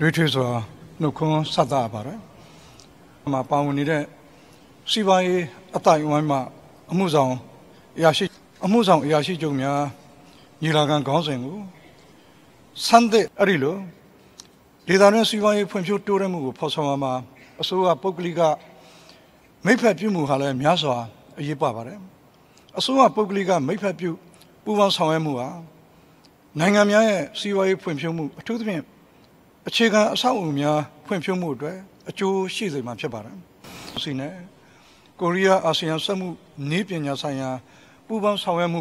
ရွေးထွေးစွာနှုတ်ခွန်းဆက်တာပါတယ်။မှာပါဝင်နေတဲ့စီပွားရေးအတိုင်းဝိုင်းမှာအမှုဆောင်အရာရှိအမှုဆောင် အရာရှိချုပ်များညီလာခံခေါင်းစဉ်ကိုဆန်းတဲ့အဲ့ဒီလိုဒေသတွင်းစီပွားရေးဖွံ့ဖြိုးတိုးတက်မှုကိုဖော်ဆောင်ရမှာအစိုးရပုဂ္ဂလိကမိဖက်ပြုမှုဟာလည်းများစွာအရေးပါပါတယ်။အစိုးရပုဂ္ဂလိကမိဖက်ပြုပူးပေါင်းဆောင်ရွက်မှုဟာနိုင်ငံများရဲ့စီးပွားရေးဖွံ့ဖြိုးမှုအထူးသဖြင့်အခြေခံအဆောက်အဦများဖွံ့ဖြိုးမှုအတွက်အကျိုးရှိစေမှာဖြစ်ပါတယ်။စီနဲ့ကိုရီးယားအာဆီယံဆက်မှုနည်းပညာဆိုင်ရာပူးပေါင်းဆောင်ရွက်မှု